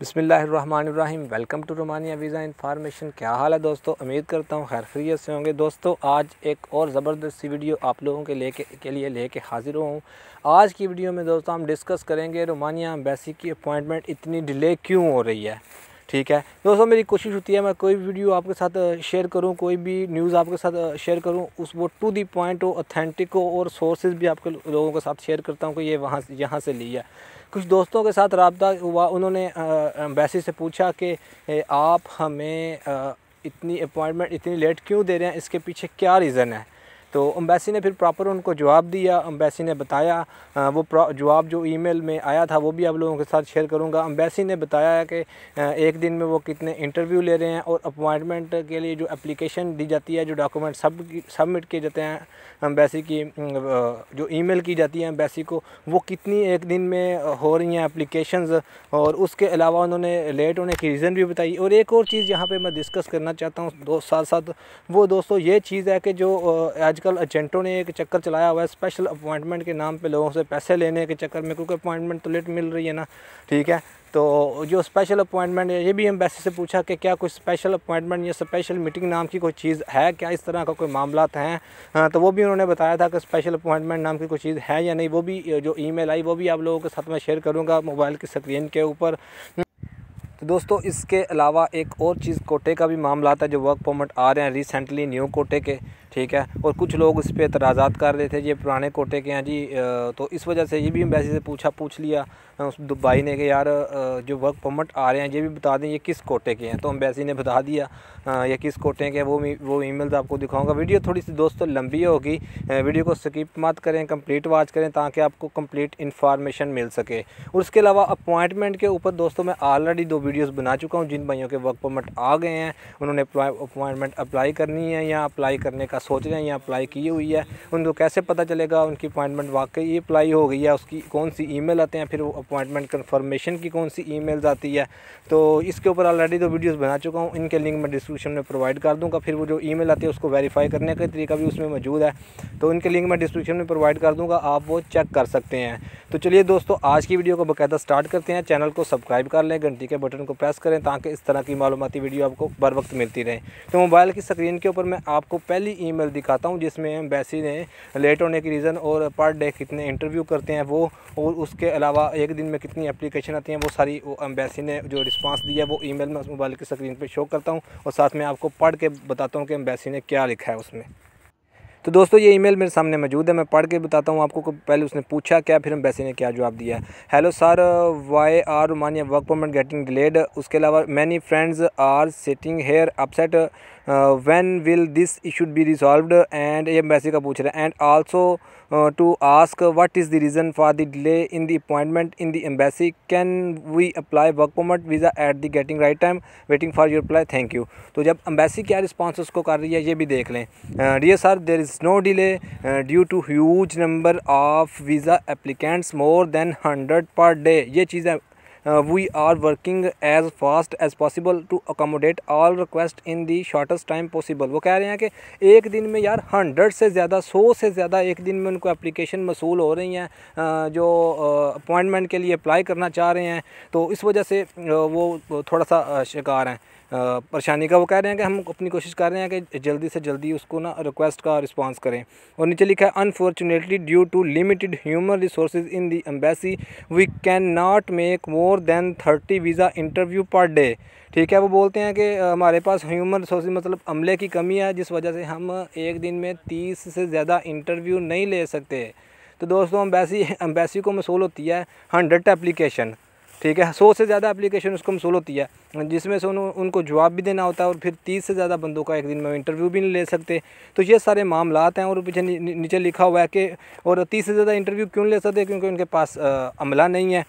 बसमिलीम welcome to Romania visa information क्या हाल है दोस्तों उम्मीद करता हूँ खैर खरीत से होंगे दोस्तों आज एक और ज़बरदस्त सी वीडियो आप लोगों के लेके के लिए लेके हाज़िर हूँ आज की वीडियो में दोस्तों हम डिस्कस करेंगे रोमानिया अम्बेसी की अपॉइंटमेंट इतनी डिले क्यों हो रही है ठीक है दोस्तों मेरी कोशिश होती है मैं कोई भी वीडियो आपके साथ शेयर करूं कोई भी न्यूज़ आपके साथ शेयर करूं उस वो टू दी पॉइंट हो ऑथेंटिक हो और सोर्सेज भी आपके लोगों के साथ शेयर करता हूं कि ये वहाँ यहाँ से लिया कुछ दोस्तों के साथ रबता हुआ उन्होंने एम्बेसी से पूछा कि आप हमें इतनी अपॉइंटमेंट इतनी लेट क्यों दे रहे हैं इसके पीछे क्या रीज़न है तो अम्बेसी ने फिर प्रॉपर उनको जवाब दिया अम्बेसी ने बताया वो जवाब जो ईमेल में आया था वो भी आप लोगों के साथ शेयर करूँगा अम्बेसी ने बताया है कि एक दिन में वो कितने इंटरव्यू ले रहे हैं और अपॉइंटमेंट के लिए जो एप्लीकेशन दी जाती है जो डॉक्यूमेंट सब सबमिट किए जाते हैं अम्बेसी की जो मेल की जाती है अम्बेसी को वो कितनी एक दिन में हो रही हैं अप्लीकेशन और उसके अलावा उन्होंने लेट होने की रीज़न भी बताई और एक और चीज़ यहाँ पर मैं डिस्कस करना चाहता हूँ दो साथ साथ वो दोस्तों ये चीज़ है कि जो आज आजकल एजेंटों ने एक चक्कर चलाया हुआ है स्पेशल अपॉइंटमेंट के नाम पे लोगों से पैसे लेने के चक्कर में क्योंकि अपॉइंटमेंट तो लेट मिल रही है ना ठीक है तो जो स्पेशल अपॉइंटमेंट है ये भी एम्बेसी से पूछा कि क्या कोई स्पेशल अपॉइंटमेंट या स्पेशल मीटिंग नाम की कोई चीज़ है क्या इस तरह का कोई मामला हैं हाँ, तो वो भी उन्होंने बताया था कि स्पेशल अपॉइंटमेंट नाम की कोई चीज़ है या नहीं वो भी जो ई आई वो भी आप लोगों के साथ मैं शेयर करूँगा मोबाइल की स्क्रीन के ऊपर तो दोस्तों इसके अलावा एक और चीज़ कोटे का भी मामला था है जो वर्क परमिट आ रहे हैं रिसेंटली न्यू कोटे के ठीक है और कुछ लोग इस पर इतराज़ा कर रहे थे ये पुराने कोटे के हैं जी तो इस वजह से ये भी एम्बेसी से पूछा पूछ लिया उस दुबई ने कि यार जो वर्क परमिट आ रहे हैं ये भी बता दें ये किस कोटे के हैं तो एम्बेसी ने बता दिया ये किस कोटे के हैं वो वो ईमेल्स आपको दिखाऊंगा वीडियो थोड़ी सी दोस्तों लंबी होगी वीडियो को स्किप मत करें कंप्लीट वॉच करें ताकि आपको कंप्लीट इन्फॉर्मेशन मिल सके और उसके अलावा अपॉइंटमेंट के ऊपर दोस्तों मैं ऑलरेडी दो वीडियोज़ बना चुका हूँ जिन भाइयों के वर्क परमिट आ गए हैं उन्होंने अपॉइंटमेंट अप्लाई करनी है या अप्लाई करने का सोच रहे हैं या अप्लाई की हुई है उनको कैसे पता चलेगा उनकी अपॉइंटमेंट वाकई अप्लाई हो गई है उसकी कौन सी ईमेल आते हैं फिर वो अपॉइंटमेंट कन्फर्मेशन की कौन सी ईमेल्स आती है तो इसके ऊपर ऑलरेडी दो वीडियोज़ बना चुका हूँ इनके लिंक मैं डिस्क्रिप्शन में प्रोवाइड कर दूँगा फिर वो जो मेल आती है उसको वेरीफाई करने का तरीका भी उसमें मौजूद है तो उनके लिंक मैं डिस्क्रिप्शन में प्रोवाइड कर दूँगा आप वो चेक कर सकते हैं तो चलिए दोस्तों आज की वीडियो को बाकायदा स्टार्ट करते हैं चैनल को सब्सक्राइब कर लें घंटी के बटन को प्रेस करें ताकि इस तरह की मालूमती वीडियो आपको बर वक्त मिलती रहे तो मोबाइल की स्क्रीन के ऊपर मैं आपको पहली ईमेल दिखाता हूँ जिसमें एम्बेसी ने लेट होने की रीज़न और पर डे कितने इंटरव्यू करते हैं वो और उसके अलावा एक दिन में कितनी अप्लीकेशन आती हैं वो सारी एम्बेसी ने जो रिस्पांस दिया वो ई मैं मोबाइल की स्क्रीन पर शो करता हूँ और साथ में आपको पढ़ के बताता हूँ कि एम्बेसी ने क्या लिखा है उसमें तो दोस्तों ये ईमेल मेरे सामने मौजूद है मैं पढ़ के बताता हूँ आपको पहले उसने पूछा क्या फिर हम वैसे ने क्या जवाब दिया hello sir why are Romania work permit getting delayed उसके अलावा many friends are sitting here upset when will this issued be resolve and ये वैसे का पूछ रहे हैं and also to ask what is the reason for the delay in the appointment in the embassy can we apply work permit visa at the getting right time waiting for your apply thank you तो जब embassy क्या response उसको कर रही है ये भी देख लें dear sir there is snow delay due to huge number of visa applicants more than hundred per day ये चीज़ें we are working as fast as possible to accommodate all request in the shortest time possible वो कह रहे हैं कि एक दिन में यार हंड्रेड से ज़्यादा सौ से ज़्यादा एक दिन में उनको एप्लीकेशन मसूल हो रही हैं uh, जो अपॉइंटमेंट uh, के लिए अप्लाई करना चाह रहे हैं तो इस वजह से uh, वो थोड़ा सा शिकार हैं परेशानी का वो कह रहे हैं कि हम अपनी कोशिश कर रहे हैं कि जल्दी से जल्दी उसको ना रिक्वेस्ट का रिस्पांस करें और नीचे लिखा है unfortunately due to limited human resource in the embassy we can not make more than thirty visa interview per day ठीक है वो बोलते हैं कि हमारे पास ह्यूमन रिसोर्स मतलब अमले की कमी है जिस वजह से हम एक दिन में तीस से ज़्यादा इंटरव्यू नहीं ले सकते तो दोस्तों अम्बेसी अम्बेसी को मसूल होती है हंड्रेड एप्लीकेशन ठीक है सौ से ज़्यादा एप्लीकेशन उसको मसूल होती है जिसमें से उन, उनको जवाब भी देना होता है और फिर तीस से ज़्यादा बंदों का एक दिन में इंटरव्यू भी नहीं ले सकते तो ये सारे मामलात हैं और पीछे नी, नी, नीचे लिखा हुआ है कि और तीस से ज़्यादा इंटरव्यू क्यों ले सकते क्योंकि उनके पास अमला नहीं है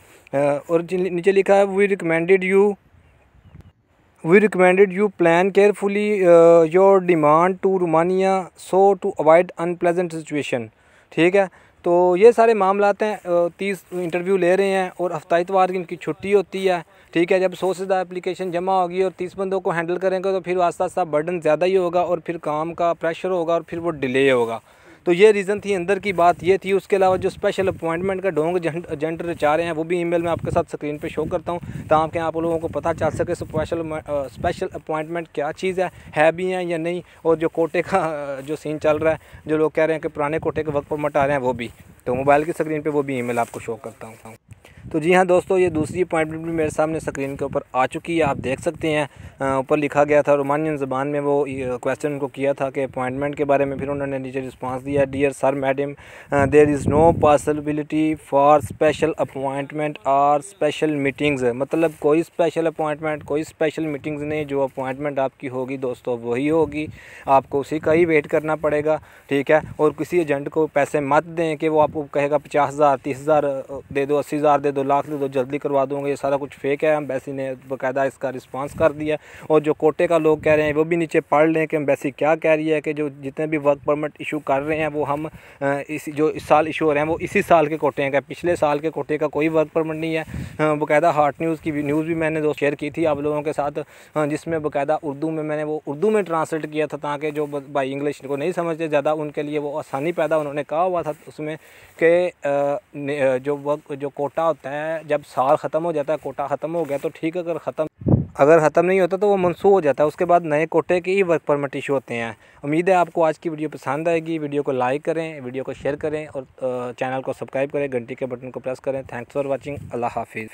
और नीचे लिखा है we recommended you we recommended you plan carefully your demand to Romania so to avoid unpleasant situation ठीक है तो ये सारे मामला हैं तीस इंटरव्यू ले रहे हैं और हफ्ता इतवार की इनकी छुट्टी होती है ठीक है जब सौ से ज़्यादा एप्लीकेशन जमा होगी और तीस बंदों को हैंडल करेंगे तो फिर आस्ता आस्ता बर्डन ज़्यादा ही होगा और फिर काम का प्रेशर होगा और फिर वो डिले होगा तो ये रीज़न थी अंदर की बात ये थी उसके अलावा जो स्पेशल अपॉइंटमेंट का डोंग एजेंट रचा रहे हैं वो भी ईमेल में आपके साथ स्क्रीन पर शो करता हूँ ताकि आप लोगों को पता चल सके स्पेशल स्पेशल अपॉइंटमेंट क्या चीज़ है है भी हैं या नहीं और जो कोटे का जो सीन चल रहा है जो लोग कह रहे हैं कि पुराने कोटे के वक्त पर मटा रहे हैं वो भी तो मोबाइल की स्क्रीन पर वो भी ईमेल आपको शो करता हूँ तो जी हाँ दोस्तों ये दूसरी अपॉइंटमेंट भी मेरे सामने स्क्रीन के ऊपर आ चुकी है आप देख सकते हैं ऊपर लिखा गया था रोमानियन ज़बान में वो क्वेश्चन उनको किया था कि अपॉइंटमेंट के बारे में फिर उन्होंने नीचे रिस्पांस दिया dear sir madam there is no possibility for special appointment और स्पेशल मीटिंग्स मतलब कोई स्पेशल अपॉइंटमेंट कोई स्पेशल मीटिंग्स नहीं जो अपॉइंटमेंट आपकी होगी दोस्तों वही होगी आपको उसी का ही वेट करना पड़ेगा ठीक है और किसी एजेंट को पैसे मत दें कि वो आपको कहेगा पचास हज़ार तीस हज़ार दे दो अस्सी हज़ार दे दो लाख ले दो जल्दी करवा दूँगा ये सारा कुछ फेक है एम्बेसी ने बाकायदा इसका रिस्पांस कर दिया और जो कोटे का लोग कह रहे हैं वो भी नीचे पढ़ लें कि एम्बेसी क्या कह रही है कि जो जितने भी वर्क परमिट इशू कर रहे हैं वो हम इस जो इस साल इशू हो रहे हैं वो इसी साल के कोटे का पिछले साल के कोटे का कोई वर्क परमिट नहीं है बाकायदा हार्ट न्यूज़ की न्यूज़ भी मैंने दोस्त शेयर की थी आप लोगों के साथ जिसमें बाकायदा उर्दू में मैंने वो उर्दू में ट्रांसलेट किया था ताकि जो भाई इंग्लिश को नहीं समझते ज़्यादा उनके लिए वो आसानी पैदा उन्होंने कहा हुआ था उसमें के जो वर्क जो कोटा होता होता है जब साल ख़त्म हो जाता है कोटा ख़त्म हो गया तो ठीक अगर ख़त्म अगर ख़त्म नहीं होता तो वो मनसूख हो जाता है उसके बाद नए कोटे के ही वर्क परमिट इशू होते हैं उम्मीद है आपको आज की वीडियो पसंद आएगी वीडियो को लाइक करें वीडियो को शेयर करें और चैनल को सब्सक्राइब करें घंटी के बटन को प्रेस करें थैंक्स फॉर वॉचिंग अल्लाह हाफिज़